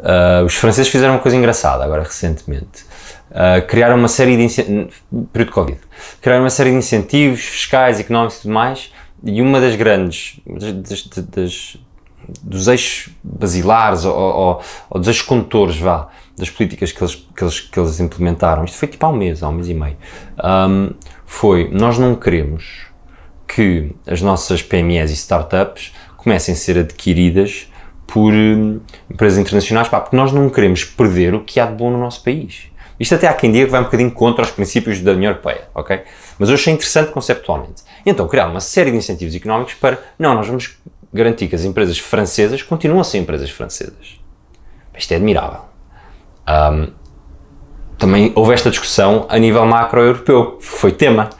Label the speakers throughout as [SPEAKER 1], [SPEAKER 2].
[SPEAKER 1] Uh, os franceses fizeram uma coisa engraçada agora recentemente. Uh, criaram uma série de período de Covid. Criaram uma série de incentivos fiscais, económicos e tudo mais. E uma das grandes das, das, dos eixos basilares ou, ou, ou, dos eixos condutores, vá, das políticas que eles, que eles, que eles implementaram, isto foi tipo há um mês, há um mês e meio, um, foi nós não queremos que as nossas PMEs e startups comecem a ser adquiridas por hum, empresas internacionais, pá, porque nós não queremos perder o que há de bom no nosso país. Isto até há quem diga que vai um bocadinho contra os princípios da União Europeia, ok? Mas eu achei interessante conceptualmente. Então criar uma série de incentivos económicos para, não, nós vamos garantir que as empresas francesas continuam a ser empresas francesas. Isto é admirável. Um, também houve esta discussão a nível macro-europeu, foi tema.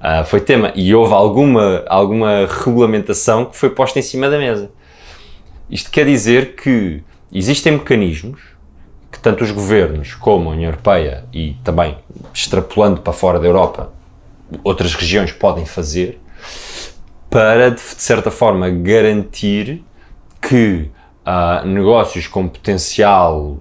[SPEAKER 1] Uh, foi tema. E houve alguma, alguma regulamentação que foi posta em cima da mesa. Isto quer dizer que existem mecanismos que tanto os governos como a União Europeia e também extrapolando para fora da Europa, outras regiões podem fazer para, de certa forma, garantir que uh, negócios com potencial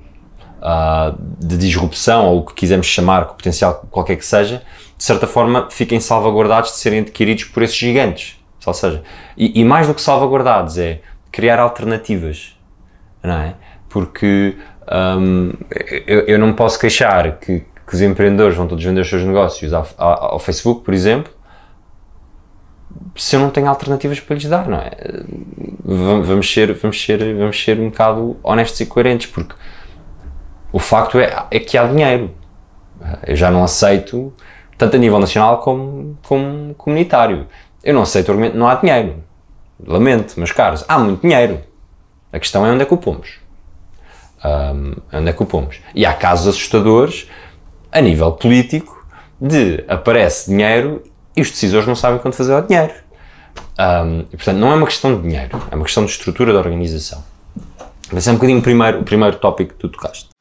[SPEAKER 1] uh, de disrupção, ou o que quisermos chamar, com potencial qualquer que seja, de certa forma fiquem salvaguardados de serem adquiridos por esses gigantes. Ou seja, e, e mais do que salvaguardados, é criar alternativas, não é? Porque um, eu, eu, não posso queixar que, que, os empreendedores vão todos vender os seus negócios ao, ao, Facebook, por exemplo, se eu não tenho alternativas para lhes dar, não é? Vamos ser, vamos ser, vamos ser um bocado honestos e coerentes, porque o facto é, é que há dinheiro. Eu já não aceito, tanto a nível nacional como, como comunitário. Eu não aceito o argumento, não há dinheiro. Lamento, mas caros, há muito dinheiro. A questão é onde é que o pomos. Um, onde é que o pomos? E há casos assustadores, a nível político, de aparece dinheiro e os decisores não sabem quando fazer o dinheiro. Um, e, portanto, não é uma questão de dinheiro, é uma questão de estrutura da organização. Mas é um bocadinho primeiro, o primeiro tópico que tu tocaste.